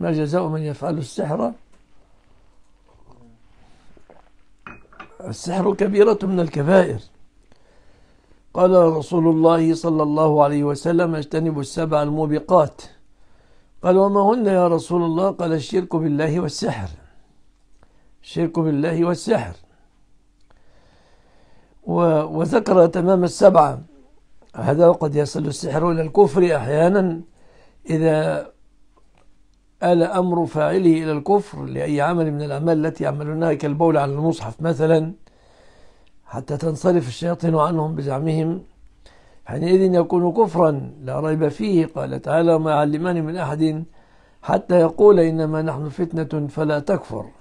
ما جزاء من يفعل السحر السحر كبيرة من الكبائر قال رسول الله صلى الله عليه وسلم اجتنبوا السبع الموبقات قال وما هن يا رسول الله قال الشرك بالله والسحر الشرك بالله والسحر وذكر تمام السبعة هذا وقد يصل السحر إلى الكفر أحيانا إذا آل أمر فاعله إلى الكفر لأي عمل من الأعمال التي يعملونها كالبول على المصحف مثلا حتى تنصرف الشياطين عنهم بزعمهم حينئذ يكون كفرا لا ريب فيه قال تعالى ما يعلمان من أحد حتى يقول إنما نحن فتنة فلا تكفر